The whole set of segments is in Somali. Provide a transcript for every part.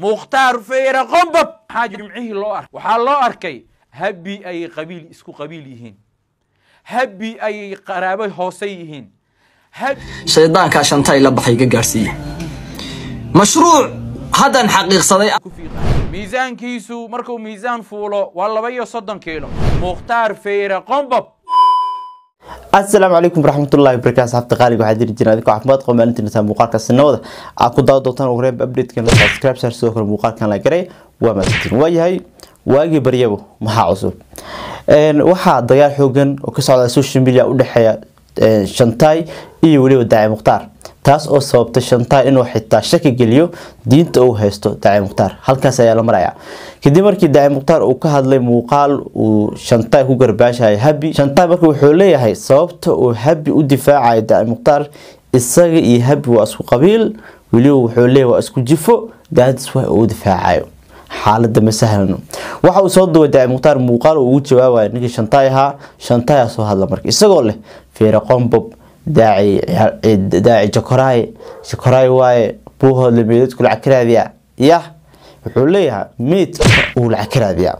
mukhtaar fayre qombob maxaa jimcihii loo arkay waxaa loo arkay habbii ayay qabiil isku qabiil yihiin habbii ayay qaraabo hoose yihiin shaydaankaa shanta ila baxay iga gaadhsiiye mashruuc haddaan xaqiiqsaday miisaankiisu markuu miisaan fuulo waa laba iyo soddon kiilo mukhtaar fayre qombob asalaamu calaykum waraxmatullahi wabarakaatu xabta qaaliga waxaa diri jireen adikoo caafimaad qaba maalintii nataa muuqaalka sanawada aad ku daawo doontaan ogreeb updatekan subscribe share sidoo kale muuqaalkan la garay waa mahadsantiin waayahay waagii baryabo maxaa cusub waxaa dagaal xoogan oo ka socda social media u dhexeeya shantaay iyo weliba daaci mukhtaar taas oo sababtay shantaa inuu xitaa shaki geliyo diinta uu haysto daaci mukhtaar halkaas ayaa la marayaa kadib markii daaci mukhtaar uu ka hadlay muuqaal uu shantaa ku garbaashahay habi shantaa marka wuxuu leeyahay sababta uu habi u difaacayo daaci mukhtaar isaga iyo habi waa isku qabiil weliba wuxuu leeyahy waa isku jifo daadis wax uu difaacayo xaalada ma sahlano waxa uu soo duway daaci mukhtaar muuqaal uu ugu jawaabayo ninkii shantaay ahaa shantayaa soo hadla marka isagoo leh feere qombob daaci jakoraay jakoraay waaye buuhoodle meydadku lacag ka raadiyaa yah wuxuu leeyahay meydka uu lacag ka raadiyaa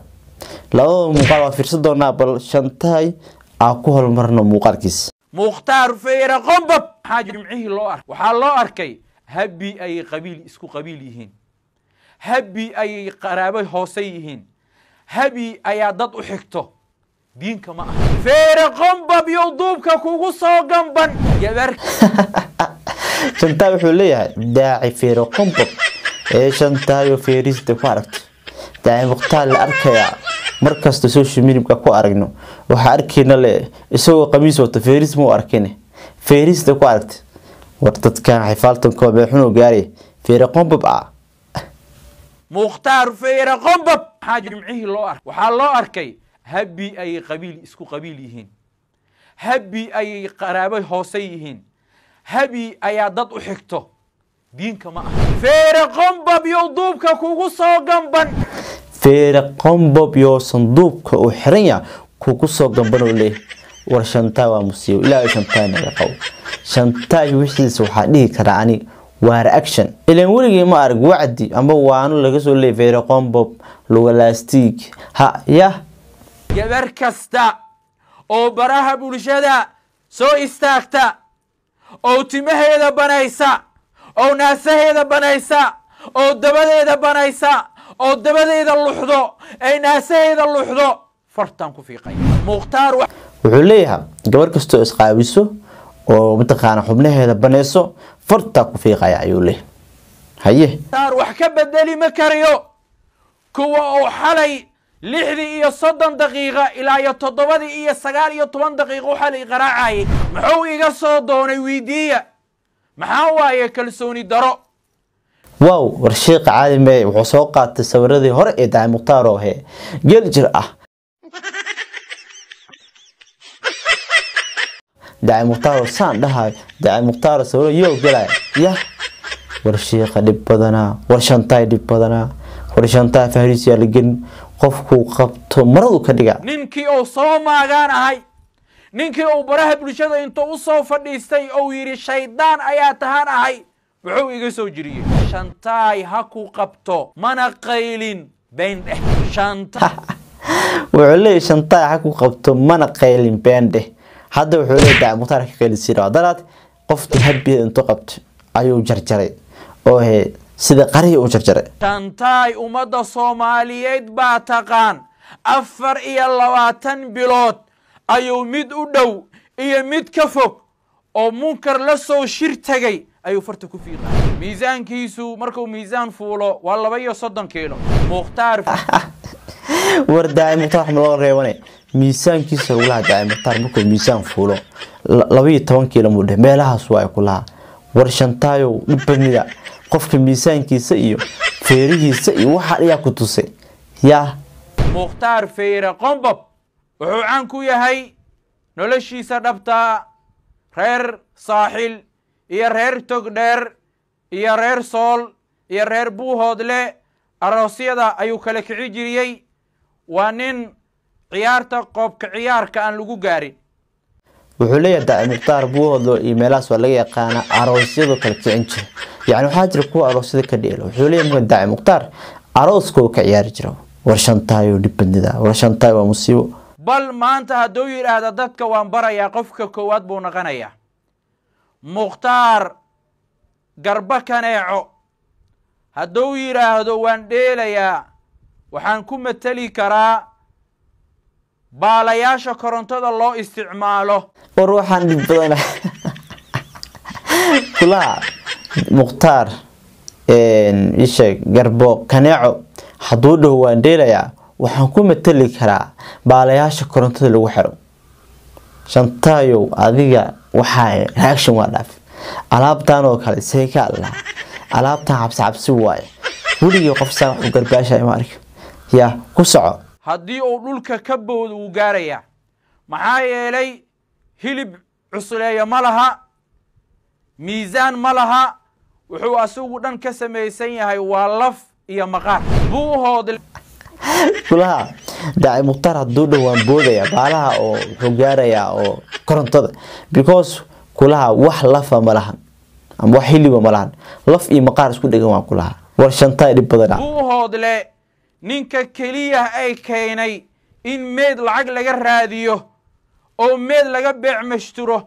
labadaba muuqaal waa fiirsan doonaa bal shantahay aan ku hormarno muuqaalkiis mukhtaar fayre qombab maxaa jimcihii loo arkay waxaa loo arkay habbi ayay qabiil isku qabiil yihiin habbi ayay qaraabo hoose yihiin habi ayaa dad u xigto diinka ma aha feere qombab yow duubka kugu soo gamban gabar shantaay wuxuu leeyahay daaci feero qombab ee shantaayo feerista ku aragto daaci mukhtaar la arkayaa markasta social mediumka ku aragno waxaa arkayna le isagoo qamiis wato feeris mau arkine feerista ku aragta war dadkan xifaaltankoa meexunuu gaaray feere qombab ah mukhtaar feere qombab maxaa jimcihii loo arkay waxaa loo arkay habii ayay qabiil isku qabiil yihiin habii ayay qaraabo hoose yihiin habi ayaa dad u xigto diinka ma aha feere qombob yow duubka kugu soo gamban feere qombob yoo sanduubka uu xiran yaha kugu soo gambanoo leh war shantaa waa musiibo ilaahay shantaa inaga qabo shantaay wixiisa waxaa dhihi karaa ani waar reaction ilan weligii ma arag wacdi amba waano laga soo leeyay feere qombob ha yah gabar kasta oo baraha bulshada soo istaagta oo timaheeda banaysa oo naasaheeda banaysa oo dabadeeda banaysa oo dabadeeda luxdo ay naasaheeda luxdo fartaan ku fiiqay mukhtaar wuxuu leeyahay gabar kastoo isqaabiso oo mataqaana xubnaheeda banayso fartaa ku fiiqaya ayuu leeyahay haye wax ka bedeli ma karayo kuwa oo xalay lixdii iyo soddon daqiiqa ilaa iyo toddobadii iyo sagaal iyo toban daqiiqo waxaa la iqaraacayay muxuu iga soo doonay weydiiya maxaa waaye kalsooni daro wow warshiiqa caalime wuxuu soo qaatay sawiradii hore ee dacay mukhtaar oohe geel jir ah dacay mukhtaaro saan dhahay dacay mukhtaaro sawiro yoo gelay yah warshiiqa dhib badanaa war shantaay dhib badanaa farshantaa fahrisiyaa la gelin qofkuu qabto maradu ka dhiga ninkii uu soo maagaan ahay ninkii uu baraha bulshada intuu u soo fadhiistay ou yidhi shaydaan ayaa tahaan ahay wuxuu iga soo jiriyey shantaay ha ku qabto mana qaylin been dheh wuxuu leeyay shantaay ha ku qabto mana qaylin been hadda wuxuu leeyay dacmutaar ka qaylisiira daraad qofkii habbiya intuu qabto ayuu jarjaray oo he sida qarihi u jarjare tantaay ummadda soomaaliyeed baa taqaan afar iyo labaatan bilood ayuu mid u dhow iyo mid ka fog oo munkar la soo shir tegay ayuu farta ku fiiqay miisaankiisu markuu miisaan fuulo waa laba iyo soddon kiilo mukhtaar war daa'im mukhtaar waxma loo reebane miisaankiisa lagulaha daa'im mukhtaar markuu miisaan fuulo laba iyo toban kiilo mudhe meelahaas waa ay kulahaa war shantaayow dhib badnida qofka miisaankiisa iyo feerihiisa iyo waxa ayaa ku tusay yaa mukhtaar feyre qombob wuxuu caan ku yahay noloshiisa dhabtaa reer saaxil iyo reer togdheer iyo reer sool iyo reer buuhoodle aroosyada ayuu kala kici jiriyey waa nin ciyaarta qoobka ciyaarka aan lagu gaarin wuxuu leeyahay daaimuktaar buuhodlo iyo meelahaas waa laga yaqaana aroosyadoo kala kicin jira yani waxaa jira kuwa aroosyada ka dheela wuxuu leeyahy daaci daacimuktaar arooskoo ka ciyaari jira war shantaayoo dhibbadnida ah, war shantaay waa musiibo bal maanta hadduu yidhaahda dadka waan barayaa qofka koowaad buu noqonayaa mukhtaar garba kaneeco hadduu yidhaahdo waan dheelayaa waxaan ku matali karaa baalayaasha korontada loo isticmaalo war waxaan dhib badan kulaha mukhtaar isheeg garboog kaneeco hadduu dhaho waan dheelayaa waxaan ku matali karaa baalayaasha korontada lagu xiro shantayow adiga waxaa reaction waa dhaaf alaabtan oo kale see ka adlaha alaabtan cabsi cabsi waaye weligii qof saa wuxuu garbaasha ima arka yaa ku soco haddii uu dhulka ka bood uu gaarayaa maxaa yeelay hilib cusleeya ma laha miisaan ma laha wuxuu asigu dhan ka samaysan yahay waa laf iyo maqaar buu hood daaci mukhtaar hadduu dhow waan boodaya baalaha oo wuxuu gaarayaa oo korontada because kulaha wax lafa ma lahan ama wax hiliba ma lahan laf iyo maqaar isku dhegan waan kulaha war shantaa dhib badana buu ninka keliya ay keenay in meed lacag laga raadiyo oo meed laga beecmashturo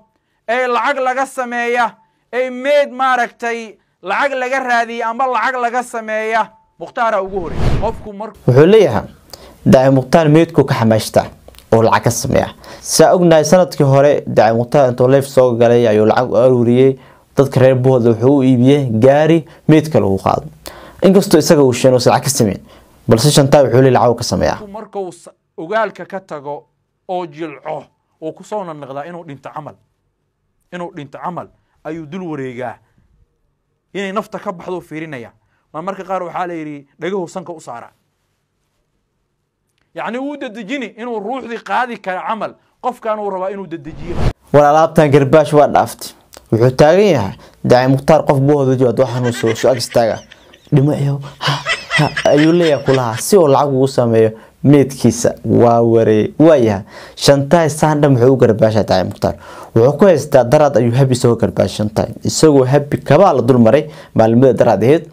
ee lacag laga sameeya ee meed maaragtay lacag laga raadiya ama lacag laga sameeya mukhtaara ugu horey qofku marwuxuu leeyahay daaci mukhtaar meedku ka xamaashta oo lacag ka sameeya saa ognahay sanadkii hore daaci mukhtaar intuu leef soo galay ayuu lacag u aruuriyey dadka reer buhod wuxuu u iibiyey gaari meedka lagu qaado inkastoo isaga uu sheen lacag ka sameyn balse shantaa wuxuu lil caw ka sameeyaa marka uu ogaalka ka tago oo jilco oo ku soo naqnaqdaa inuu dhinto camal inuu dhinto camal ayuu dul wareegaa inay nafta ka baxdo fiirinaya ma marka qaar waxaa la yidhi dhagahu sanka u saara yacni wuu dadejini inuu ruuxdii qaadi kara camal qofkan uu rabaa inuu dadejiyo war alaabtan garbaash waa dhaaftay wuxuu taagan yahay daaci mukhtaar qof buu hodaji waad waxaanuu soo ag istaaga dhimacow ayuu leeyahay kulahaa si uu lacag ugu sameeyo meydkiisa waa wareey waayahay shantaay saandha muxuu u garbaashaa daci mukhtaar wuxuu ku haystaa daraad ayuu habi soo garbaashay shantaay isagoo habi kabaa la dulmaray maalmada daraad aheed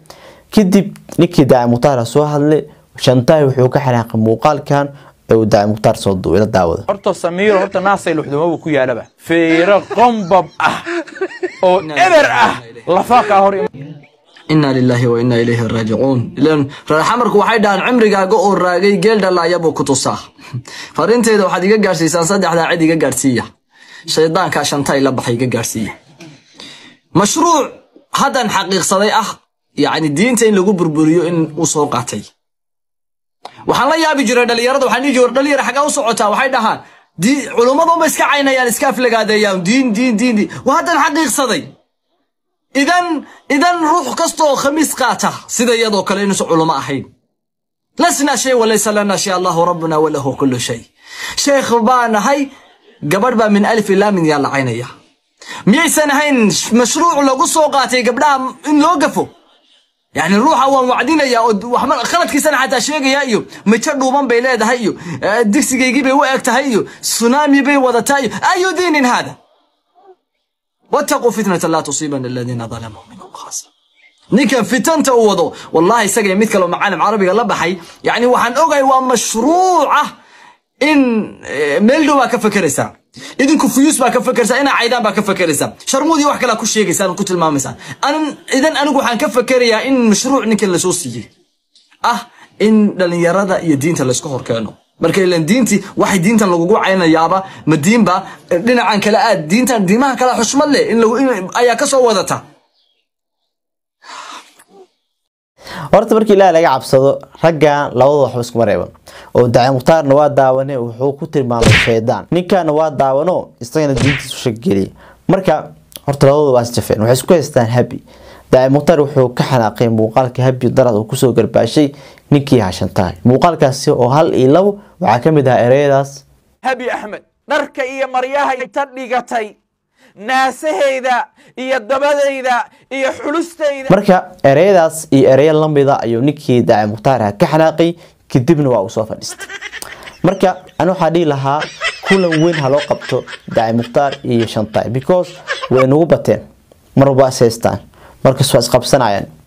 kadib ninkii daaci mukhtaara soo hadlay shantaay wuxuu ka xanaaqay muuqaalkan uu daaci mukhtaar soo ila daawada horta samiiro horta naasay luxdumaba ku yaalaba feero qombab ah oo eber ah lafaaqaa hor inaa lilaahi wa inaa ilayhi raajicuun reer xamarku waxay dhahaan cimrigaaga oo raagay geel dhalaayabuu ku tusaa fariinteeda waxaad iga gaadhsiisaan saddexdaa cid iga gaadhsiiya shaydaankaa shantay la baxay iga gaadhsiiya mashruuc xaqiiqsaday ah yacni diinta in lagu burburiyo in uu soo qaatay waxaan la yaabi jiray dhallinyarada waxaan dhihi jiray dhalinyara xaggaa u socotaa waxay dhahaan culummadu ma iska caynayaan iska aflagaadeeyaan diin diin diin waa haddan xaqiiqsaday idan idan ruux kastaoo khamiis qaata sida iyadoo kale inuusa culamo ahayn lasnaa shay walaysa lanaa shay allahu rabbuna walahu kullu shay sheekh baa nahay gabadh baa min alif ilaa min yaa lacaynaya miyaysan ahayn mashruuc lagu soo qaatay gabdhaha in loo gafo yani ruuxa waan wacdinayaa oo khaladkiisana xataa sheegayaa iyo mijo dhuuban bay leedahay iyo eh, digsigaygii bay u eg tahay iyo sunaami bay wadataa iyo ayudiinin haada wattaquu fitnata laa tusiibana aladiina dalamuu minkum khaasa ninkan fitanta u wado wallahi isagay mid kaleo macaalim carabiga la baxay yacni waxaan ogahay waa mashruucah in meel dhow baa ka fekeraysaa idinku fuyuus baa ka fekersaa inaa caydaan baa ka fekeraysaa sharmuudii wax kalea ku sheegaysaan ku tilmaamaysaan idan anigu waxaan ka fekerayaa in mashruuc ninkan lasoo siiyey ah marka ilan diinti waxay diintan lagugu caynayaaba ma diinba eh, dhinacan kale aad diintan diimaha kale xushmad leh ayaa ka soo wadata horta markii ilaah laga cabsado raggan labadu waxba iskuma reeban oo daci mukhtaarna waa daawane wuxuu ku tilmaamay shaydaan ninkaana waa daawano isagana diintiisu shaggeliya marka horta labadu waa isjafeen waxay isku haystaan habi daa'imuktar wuxuu ka xanaaqay muuqaalka habyo darad uu kusoo garbaashay ninkii hashantahay muuqaalkaasi oo hal iyo labo waxaa ka mid ahaa ereyadaas habi axmed dharka iyo maryaha inta dhigatay naasahayda iyo dabadayda iyo xulustayda marka ereyadaas iyo ereyo lamida ayuu ninkii daa'imuktaarha ka xanaaqay kadibna waa uu soo fadhiistay marka an waxaa dhihi lahaa kulan weyn ha loo qabto daa'imuktaar iyo shantaay because way nagu bateen marwaba is haystaan markaas waa isqabsanayaan